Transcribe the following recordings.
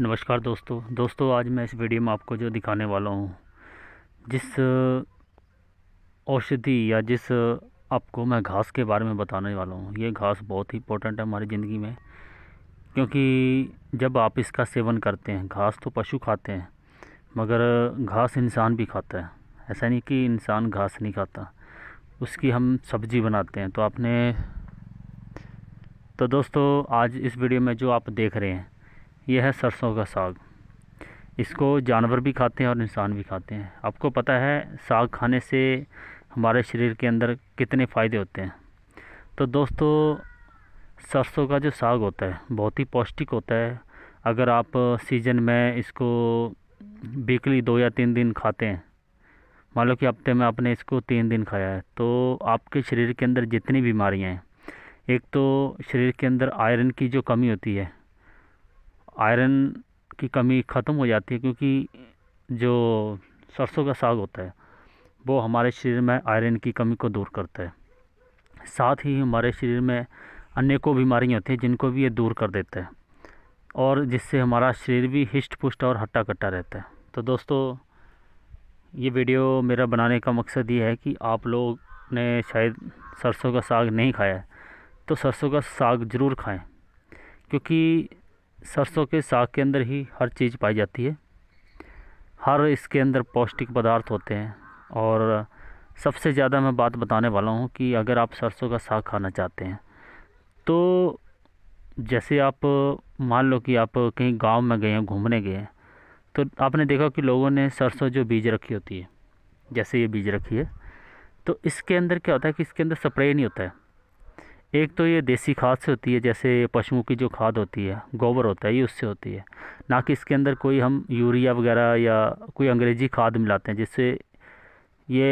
नमस्कार दोस्तों दोस्तों आज मैं इस वीडियो में आपको जो दिखाने वाला हूँ जिस औषधि या जिस आपको मैं घास के बारे में बताने वाला हूँ ये घास बहुत ही इंपॉर्टेंट है हमारी ज़िंदगी में क्योंकि जब आप इसका सेवन करते हैं घास तो पशु खाते हैं मगर घास इंसान भी खाता है ऐसा नहीं कि इंसान घास नहीं खाता उसकी हम सब्ज़ी बनाते हैं तो आपने तो दोस्तों आज इस वीडियो में जो आप देख रहे हैं यह है सरसों का साग इसको जानवर भी खाते हैं और इंसान भी खाते हैं आपको पता है साग खाने से हमारे शरीर के अंदर कितने फ़ायदे होते हैं तो दोस्तों सरसों का जो साग होता है बहुत ही पौष्टिक होता है अगर आप सीज़न में इसको वीकली दो या तीन दिन खाते हैं मान लो कि हफ्ते में आपने इसको तीन दिन खाया है तो आपके शरीर के अंदर जितनी बीमारियाँ हैं एक तो शरीर के अंदर आयरन की जो कमी होती है आयरन की कमी ख़त्म हो जाती है क्योंकि जो सरसों का साग होता है वो हमारे शरीर में आयरन की कमी को दूर करता है साथ ही हमारे शरीर में अनेकों बीमारियां होती हैं जिनको भी ये दूर कर देता है और जिससे हमारा शरीर भी हिष्ट पुष्ट और हट्टा कट्टा रहता है तो दोस्तों ये वीडियो मेरा बनाने का मकसद ये है कि आप लोग ने शायद सरसों का साग नहीं खाया है तो सरसों का साग ज़रूर खाएं क्योंकि सरसों के साग के अंदर ही हर चीज़ पाई जाती है हर इसके अंदर पौष्टिक पदार्थ होते हैं और सबसे ज़्यादा मैं बात बताने वाला हूँ कि अगर आप सरसों का साग खाना चाहते हैं तो जैसे आप मान लो कि आप कहीं गांव में गए हैं घूमने गए हैं तो आपने देखा कि लोगों ने सरसों जो बीज रखी होती है जैसे ये बीज रखी है तो इसके अंदर क्या होता है कि इसके अंदर स्प्रे नहीं होता है एक तो ये देसी खाद से होती है जैसे पशुओं की जो खाद होती है गोबर होता है ये उससे होती है ना कि इसके अंदर कोई हम यूरिया वगैरह या कोई अंग्रेजी खाद मिलाते हैं जिससे ये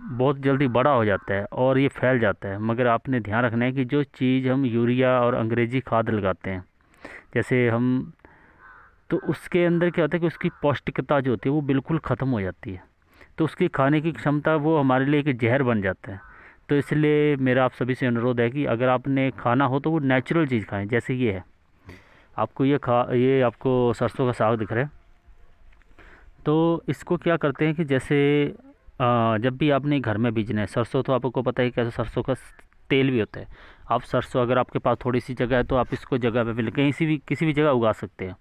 बहुत जल्दी बड़ा हो जाता है और ये फैल जाता है मगर आपने ध्यान रखना है कि जो चीज़ हम यूरिया और अंग्रेजी खाद लगाते हैं जैसे हम तो उसके अंदर क्या होता है कि उसकी पौष्टिकता जो होती है वो बिल्कुल ख़त्म हो जाती है तो उसकी खाने की क्षमता वो हमारे लिए एक जहर बन जाता है तो इसलिए मेरा आप सभी से अनुरोध है कि अगर आपने खाना हो तो वो नेचुरल चीज़ खाएं जैसे ये है आपको ये खा ये आपको सरसों का साग दिख रहा है तो इसको क्या करते हैं कि जैसे आ, जब भी आपने घर में बीजना है सरसों तो आपको पता है कैसे सरसों का तेल भी होता है आप सरसों अगर आपके पास थोड़ी सी जगह है तो आप इसको जगह पर भी कहीं सी भी किसी भी जगह उगा सकते हैं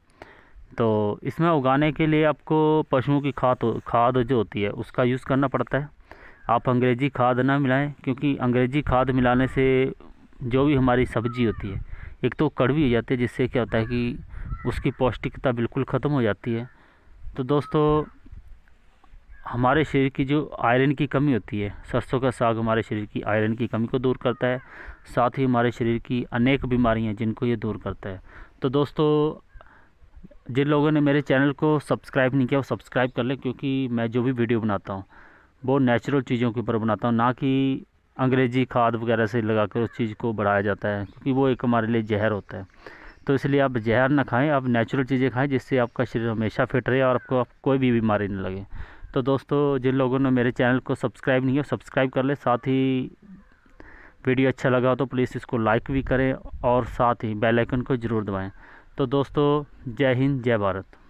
तो इसमें उगाने के लिए आपको पशुओं की खाद खाद जो होती है उसका यूज़ करना पड़ता है आप अंग्रेज़ी खाद ना मिलाएं क्योंकि अंग्रेज़ी खाद मिलाने से जो भी हमारी सब्ज़ी होती है एक तो कड़वी हो जाती है जिससे क्या होता है कि उसकी पौष्टिकता बिल्कुल ख़त्म हो जाती है तो दोस्तों हमारे शरीर की जो आयरन की कमी होती है सरसों का साग हमारे शरीर की आयरन की कमी को दूर करता है साथ ही हमारे शरीर की अनेक बीमारियां जिनको ये दूर करता है तो दोस्तों जिन लोगों ने मेरे चैनल को सब्सक्राइब नहीं किया वो सब्सक्राइब कर लें क्योंकि मैं जो भी वीडियो बनाता हूँ वो नेचुरल चीज़ों के ऊपर बनाता हूँ ना कि अंग्रेजी खाद वगैरह से लगा कर उस चीज़ को बढ़ाया जाता है क्योंकि वो एक हमारे लिए जहर होता है तो इसलिए आप जहर ना खाएं आप नेचुरल चीज़ें खाएं जिससे आपका शरीर हमेशा फिट रहे और आपको आप कोई भी बीमारी ना लगे तो दोस्तों जिन लोगों ने मेरे चैनल को सब्सक्राइब नहीं किया सब्सक्राइब कर ले साथ ही वीडियो अच्छा लगा तो प्लीज़ इसको लाइक भी करें और साथ ही बेलाइकन को ज़रूर दबाएँ तो दोस्तों जय हिंद जय भारत